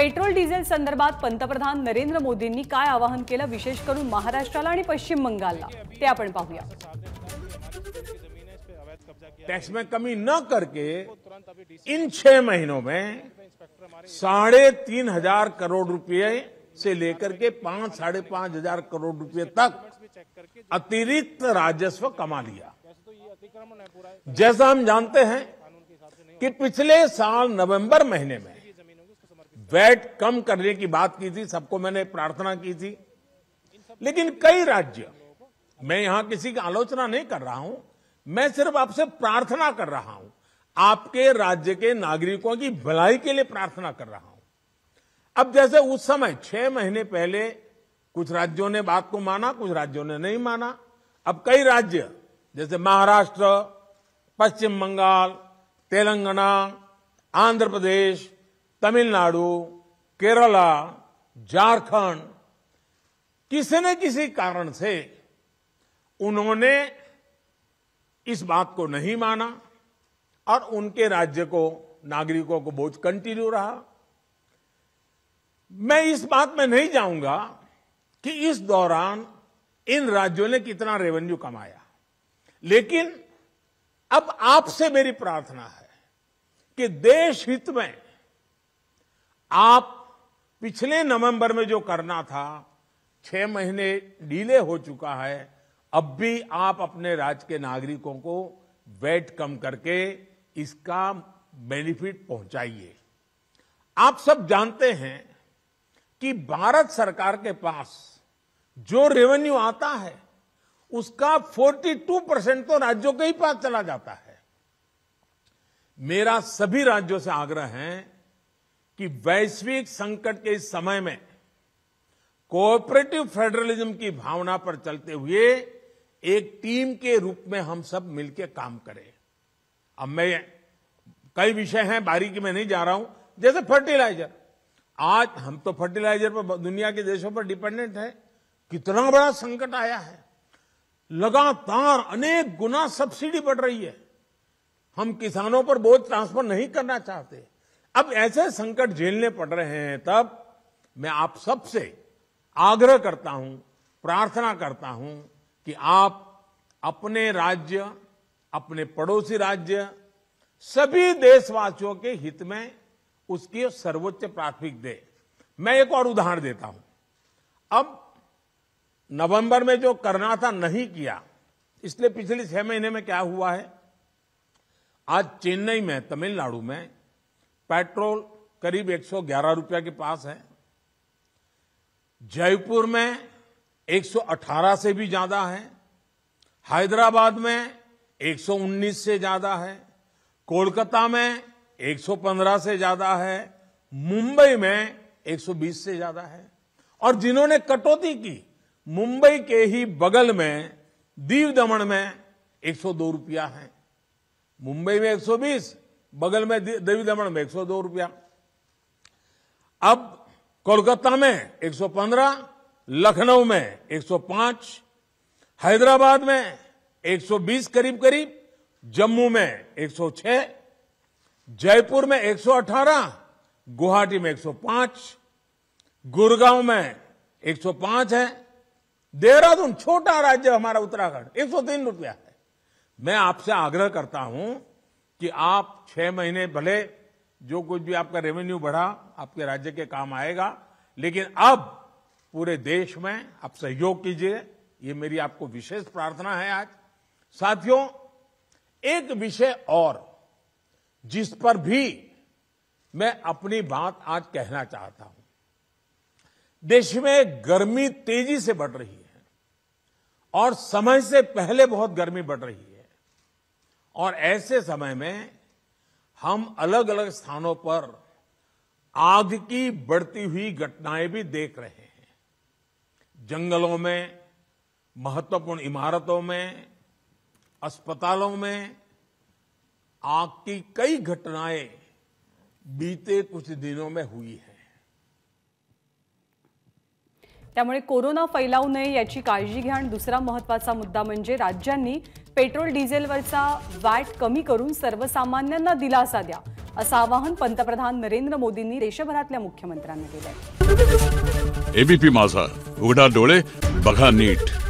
petrol diesel संदर्भात पंतप्रधान नरेंद्र मोदींनी काय आवाहन केलं विशेष करून महाराष्ट्राला आणि पश्चिम बंगालला ते आपण पाहूया टैक्स में कमी न करके इन छह महीनों में साढ़े तीन हजार करोड़ रुपए से लेकर के पांच साढ़े पांच हजार करोड़ रुपए तक अतिरिक्त राजस्व कमा लिया जैसा हम जानते हैं कि पिछले साल नवंबर महीने में वैट कम करने की बात की थी सबको मैंने प्रार्थना की थी लेकिन कई राज्य मैं यहां किसी की आलोचना नहीं कर रहा हूं मैं सिर्फ आपसे प्रार्थना कर रहा हूं आपके राज्य के नागरिकों की भलाई के लिए प्रार्थना कर रहा हूं अब जैसे उस समय छह महीने पहले कुछ राज्यों ने बात को माना कुछ राज्यों ने नहीं माना अब कई राज्य जैसे महाराष्ट्र पश्चिम बंगाल तेलंगाना आंध्र प्रदेश तमिलनाडु केरला झारखंड किसी न किसी कारण से उन्होंने इस बात को नहीं माना और उनके राज्य को नागरिकों को बोझ कंटिन्यू रहा मैं इस बात में नहीं जाऊंगा कि इस दौरान इन राज्यों ने कितना रेवेन्यू कमाया लेकिन अब आपसे मेरी प्रार्थना है कि देश हित में आप पिछले नवंबर में जो करना था छह महीने डीले हो चुका है अब भी आप अपने राज्य के नागरिकों को वेट कम करके इसका बेनिफिट पहुंचाइए आप सब जानते हैं कि भारत सरकार के पास जो रेवेन्यू आता है उसका 42 परसेंट तो राज्यों के ही पास चला जाता है मेरा सभी राज्यों से आग्रह है कि वैश्विक संकट के इस समय में कोऑपरेटिव फेडरलिज्म की भावना पर चलते हुए एक टीम के रूप में हम सब मिलकर काम करें अब मैं कई विषय हैं बारीकी में नहीं जा रहा हूं जैसे फर्टिलाइजर आज हम तो फर्टिलाइजर पर दुनिया के देशों पर डिपेंडेंट है कितना बड़ा संकट आया है लगातार अनेक गुना सब्सिडी बढ़ रही है हम किसानों पर बोझ ट्रांसफर नहीं करना चाहते अब ऐसे संकट झेलने पड़ रहे हैं तब मैं आप सबसे आग्रह करता हूं प्रार्थना करता हूं कि आप अपने राज्य अपने पड़ोसी राज्य सभी देशवासियों के हित में उसकी सर्वोच्च प्राथमिक दे मैं एक और उदाहरण देता हूं अब नवंबर में जो करना था नहीं किया इसलिए पिछले छह महीने में क्या हुआ है आज चेन्नई में तमिलनाडु में पेट्रोल करीब 111 रुपया के पास है जयपुर में 118 से भी ज्यादा है हैदराबाद में 119 से ज्यादा है कोलकाता में 115 से ज्यादा है मुंबई में 120 से ज्यादा है और जिन्होंने कटौती की मुंबई के ही बगल में दीव दमन में 102 रुपया है मुंबई में 120 बगल में देवी दमन में एक रुपया अब कोलकाता में 115, लखनऊ में 105, हैदराबाद में 120 करीब करीब जम्मू में 106, जयपुर में 118, गुवाहाटी में 105, गुरगांव में 105 है देहरादून छोटा राज्य हमारा उत्तराखंड 103 रुपया है मैं आपसे आग्रह करता हूं कि आप छह महीने भले जो कुछ भी आपका रेवेन्यू बढ़ा आपके राज्य के काम आएगा लेकिन अब पूरे देश में आप सहयोग कीजिए ये मेरी आपको विशेष प्रार्थना है आज साथियों एक विषय और जिस पर भी मैं अपनी बात आज कहना चाहता हूं देश में गर्मी तेजी से बढ़ रही है और समय से पहले बहुत गर्मी बढ़ रही है और ऐसे समय में हम अलग अलग स्थानों पर आग की बढ़ती हुई घटनाएं भी देख रहे हैं जंगलों में महत्वपूर्ण इमारतों में अस्पतालों में आग की कई घटनाएं बीते कुछ दिनों में हुई है त्यामुळे कोरोना फैलावू नये याची काळजी घ्या आणि दुसरा महत्त्वाचा मुद्दा म्हणजे राज्यांनी पेट्रोल डिझेलवरचा वॅट कमी करून सर्वसामान्यांना दिलासा द्या असं आवाहन पंतप्रधान नरेंद्र मोदींनी देशभरातल्या मुख्यमंत्र्यांना केलं एबीपी माझा उघडा डोळे बघा नीट